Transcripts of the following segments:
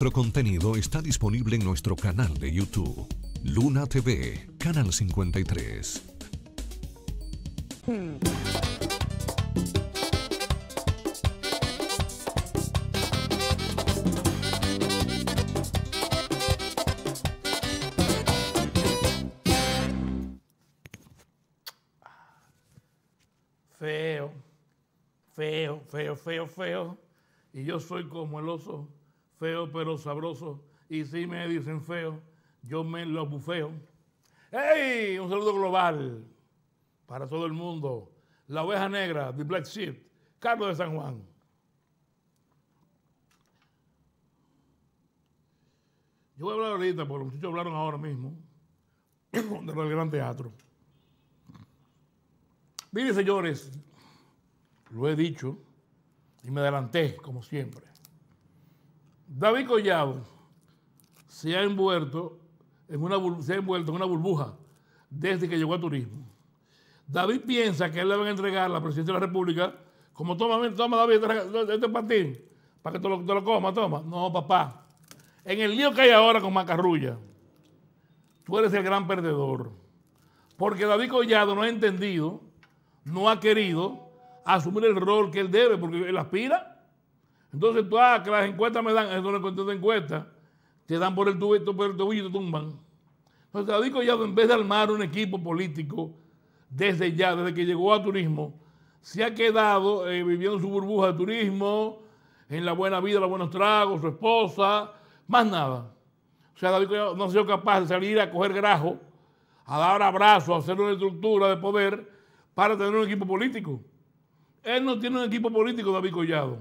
Nuestro contenido está disponible en nuestro canal de YouTube, Luna TV, Canal 53. Feo, feo, feo, feo, feo. Y yo soy como el oso feo pero sabroso, y si me dicen feo, yo me lo bufeo. ¡Hey! Un saludo global para todo el mundo. La oveja negra, The Black Sheep, Carlos de San Juan. Yo voy a hablar ahorita, porque los muchachos hablaron ahora mismo, del gran teatro. Miren, señores, lo he dicho y me adelanté, como siempre. David Collado se ha envuelto en una, envuelto en una burbuja desde que llegó a turismo. David piensa que él le van a entregar la presidencia de la República como toma, toma David, este patín, para que te lo, te lo coma, toma. No, papá. En el lío que hay ahora con Macarrulla, tú eres el gran perdedor. Porque David Collado no ha entendido, no ha querido asumir el rol que él debe, porque él aspira entonces tú, ah, que las encuestas me dan, eso no de encuesta, te dan por el tubito por el tubillo y te tumban. Entonces, pues, David Collado, en vez de armar un equipo político desde ya, desde que llegó a turismo, se ha quedado eh, viviendo su burbuja de turismo, en la buena vida, los buenos tragos, su esposa, más nada. O sea, David Collado no ha sido capaz de salir a coger grajo, a dar abrazos, a hacer una estructura de poder para tener un equipo político. Él no tiene un equipo político, David Collado.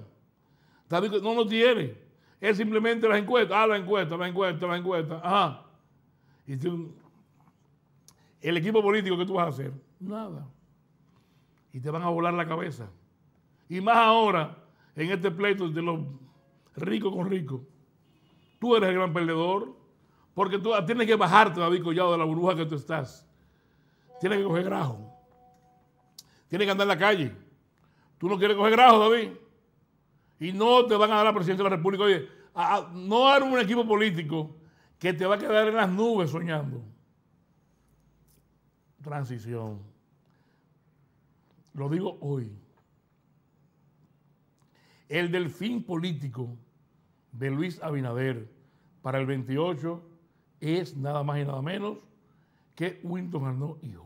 David no lo tiene. Es simplemente las encuestas. Ah, la encuesta, la encuesta, la encuesta. Ajá. Y tú, el equipo político, ¿qué tú vas a hacer? Nada. Y te van a volar la cabeza. Y más ahora, en este pleito de los ricos con ricos. Tú eres el gran perdedor. Porque tú ah, tienes que bajarte, David Collado, de la burbuja que tú estás. Tienes que coger grajo. Tienes que andar en la calle. Tú no quieres coger grajo, David. Y no te van a dar la presidencia de la República. Oye, no dar un equipo político que te va a quedar en las nubes soñando. Transición. Lo digo hoy. El delfín político de Luis Abinader para el 28 es nada más y nada menos que Winton Arnaud, hijo.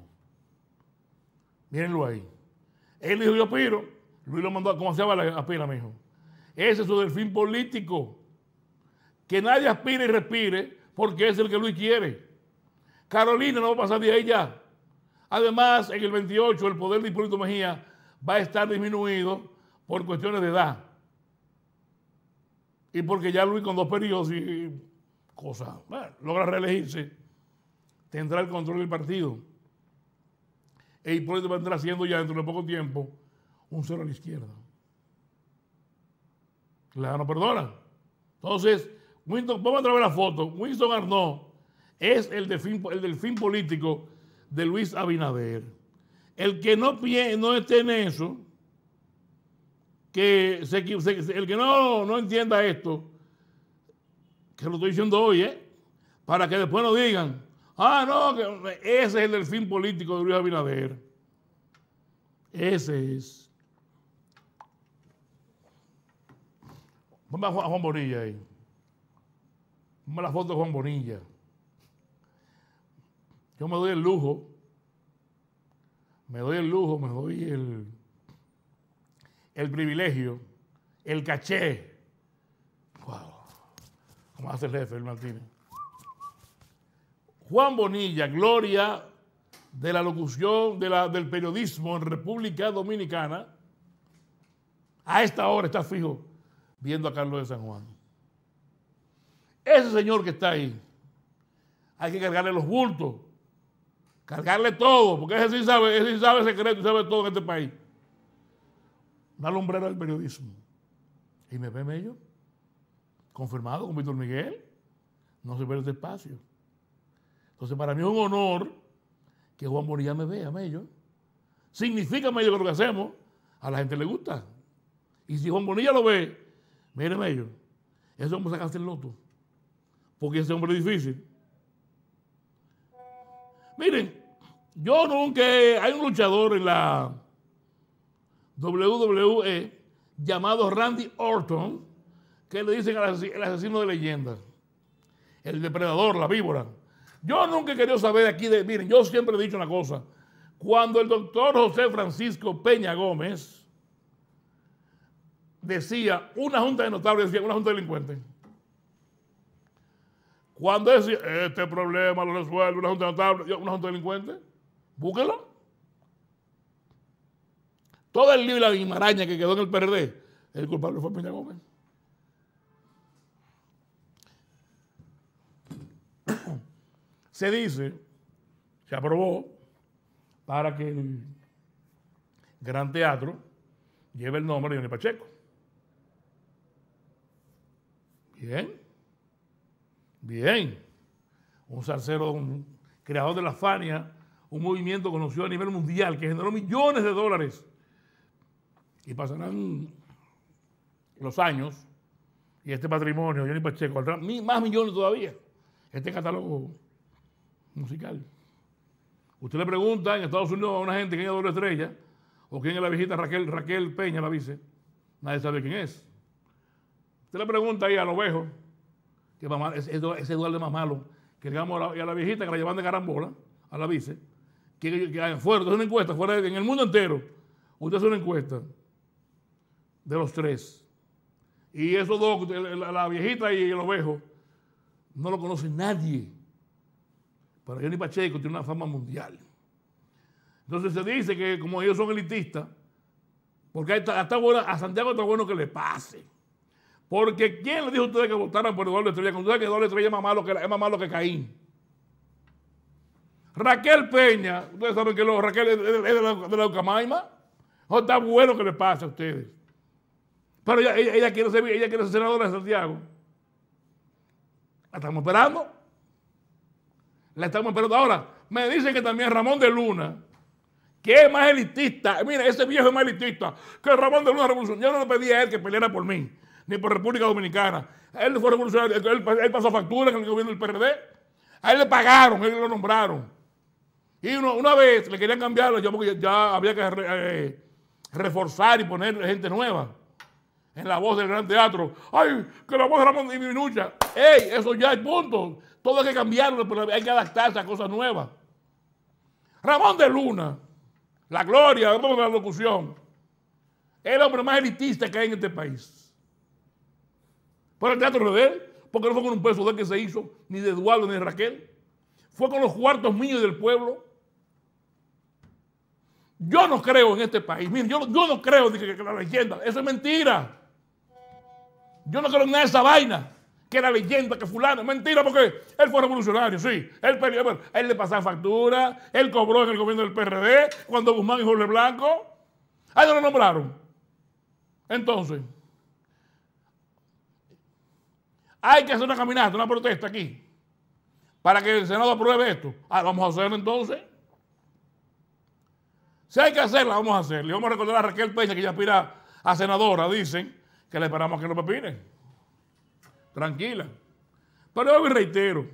Mírenlo ahí. Él dijo, yo piro. Luis lo mandó, ¿cómo se llama la pila, mijo? Ese es su delfín político. Que nadie aspire y respire porque es el que Luis quiere. Carolina no va a pasar de ahí ya. Además, en el 28 el poder de Hipólito Mejía va a estar disminuido por cuestiones de edad. Y porque ya Luis con dos periodos y cosas, logra reelegirse, tendrá el control del partido. E Hipólito vendrá siendo ya dentro de poco tiempo un cero a la izquierda. Claro, no perdona Entonces, vamos a traer la foto. Winston Arnaud es el delfín, el político de Luis Abinader. El que no, no esté en eso, que el que no, no entienda esto, que lo estoy diciendo hoy, ¿eh? para que después nos digan, ah, no, ese es el delfín político de Luis Abinader. Ese es. Ponme a Juan, Bonilla ahí. Ponme la foto de Juan Bonilla. Yo me doy el lujo. Me doy el lujo, me doy el, privilegio, el caché. Wow. ¿Cómo hace el jefe, el Martínez? Juan Bonilla, gloria de la locución de del periodismo en República Dominicana, a esta hora está fijo viendo a Carlos de San Juan. Ese señor que está ahí, hay que cargarle los bultos, cargarle todo, porque ese sí sabe, ese sí sabe secreto y sabe todo en este país. Una lumbrera del periodismo. Y me ve mello. confirmado con Víctor Miguel, no se este espacio. Entonces, para mí es un honor que Juan Bonilla me vea, Mello. Significa, Mello, que lo que hacemos a la gente le gusta. Y si Juan Bonilla lo ve, Miren ellos. Ese hombre sacaste el loto. Porque ese hombre es difícil. Miren, yo nunca. Hay un luchador en la WWE llamado Randy Orton que le dicen el asesino de leyendas. El depredador, la víbora. Yo nunca he querido saber aquí de. Miren, yo siempre he dicho una cosa. Cuando el doctor José Francisco Peña Gómez decía, una junta de notables decía, una junta de Cuando decía, este problema lo resuelve una junta de notables, una junta de delincuentes, búsquelo. Todo el libro y la maraña que quedó en el PRD, el culpable fue Peña Gómez. Se dice, se aprobó para que el Gran Teatro lleve el nombre de Johnny Pacheco. Bien. Bien. Un salsero, un creador de la Fania, un movimiento conocido a nivel mundial que generó millones de dólares. Y pasarán los años y este patrimonio, Johnny Pacheco, más millones todavía. Este catálogo musical. Usted le pregunta en Estados Unidos a una gente quién es Doble Estrella o quién es la viejita Raquel, Raquel Peña, la vice. Nadie sabe quién es. Usted le pregunta ahí al ovejo, que es ese, Eduardo más malo, que le a y a la viejita que la llevan de carambola, a la vice, que, que fuera, es una encuesta, en el mundo entero, usted hace una encuesta de los tres. Y esos dos, la, viejita y el ovejo, no lo conoce nadie. para Pero ni Pacheco tiene una fama mundial. Entonces se dice que como ellos son elitistas, porque hasta, Santiago está bueno que le pase. Porque ¿quién le dijo a ustedes que votaran por Eduardo Estrella? Cuando ustedes que Eduardo Estrella es más malo que, malo que Caín. Raquel Peña, ustedes saben que Raquel es de la, Ucamaima. está bueno que le pase a ustedes. Pero ella, ella, quiere ser, ella quiere ser senadora de Santiago. La estamos esperando. La estamos esperando. Ahora, me dicen que también Ramón de Luna, que es más elitista. Mira, ese viejo es más elitista. Que Ramón de Luna revolucionario. Yo no le pedí a él que peleara por mí ni por República Dominicana. él fue revolucionario, él, pasó factura con el gobierno del PRD. A él le pagaron, a él lo nombraron. Y una vez le querían cambiarlo, ya había que eh, reforzar y poner gente nueva en la voz del gran teatro. ¡Ay, que la voz de Ramón disminuya! ¡Ey, eso ya es punto! Todo hay que cambiarlo, pero hay que adaptarse a cosas nuevas. Ramón de Luna, la gloria, vamos la locución, es el hombre más elitista que hay en este país. Fue el teatro él, porque no fue con un peso de que se hizo, ni de Eduardo ni de Raquel. Fue con los cuartos míos del pueblo. Yo no creo en este país. miren, yo, no creo en que, la leyenda. Eso es mentira. Yo no creo en nada de esa vaina. Que la leyenda, que fulano. mentira porque él fue revolucionario, sí. Él él le pasaba factura. Él cobró en el gobierno del PRD cuando Guzmán y Jorge Blanco. Ahí no lo nombraron. Entonces. Hay que hacer una caminata, una protesta aquí, para que el Senado apruebe esto. Ah, vamos a hacerlo entonces. Si hay que hacerla, vamos a hacerlo, Y vamos a recordar a Raquel Peña, que ya aspira a senadora, dicen, que le esperamos que no piden Tranquila. Pero yo reitero,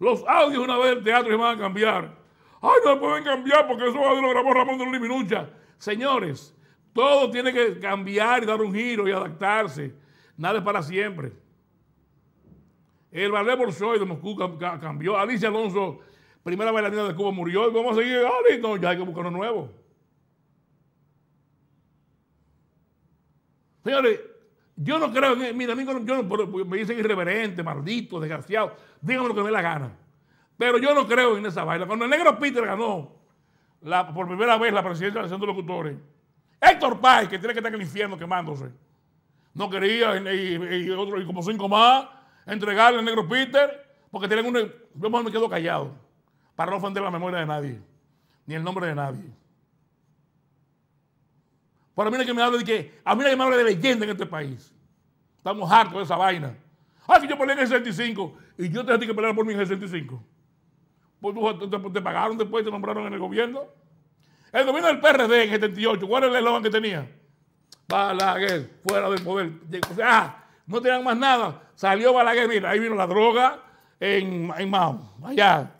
los audios una vez del teatro se van a cambiar. Ay, no pueden cambiar porque eso lo grabó Ramón de Minucha. Señores, todo tiene que cambiar y dar un giro y adaptarse. Nada es para siempre. El ballet Bolshoi de Moscú cambió. Alicia Alonso, primera bailarina de Cuba, murió. Y vamos a seguir. no, ah, ya hay que buscar uno nuevo. Señores, yo no creo mira, a mí me dicen irreverente, maldito, desgraciado, díganme lo que me dé la gana. Pero yo no creo en esa baila. Cuando el negro Peter ganó por primera vez la presidencia de Centro de Locutores, Héctor Paz, que tiene que estar en el infierno quemándose, no quería, y, otro, y como cinco más, entregarle al negro Peter, porque tienen un Yo me quedo callado, para no ofender la memoria de nadie, ni el nombre de nadie. Pero mira que me hay de que, a mí que me habla de leyenda en este país. Estamos hartos de esa vaina. ay que yo peleé en el 65 y yo te que pelear por mí en el 65. Pues tú te, pagaron después, te nombraron en el gobierno. El gobierno del PRD en el 78, ¿cuál era el eslogan que tenía? Balaguer, fuera del poder no tenían más nada. Salió Balaguer, mira, ahí vino la droga en, en Mao, allá,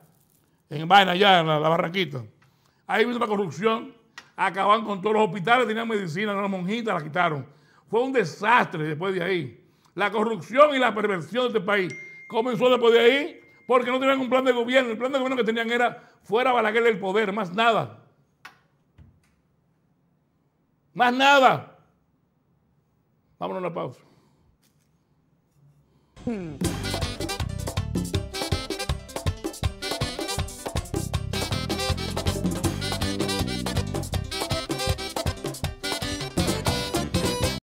en Vaina, allá, en la, barraquita. Barranquita. Ahí vino la corrupción, acababan con todos los hospitales, tenían medicina, la monjitas la quitaron. Fue un desastre después de ahí. La corrupción y la perversión de este país comenzó después de ahí porque no tenían un plan de gobierno. El plan de gobierno que tenían era fuera Balaguer del poder, más nada. Más nada. Vámonos a la pausa. Hmm.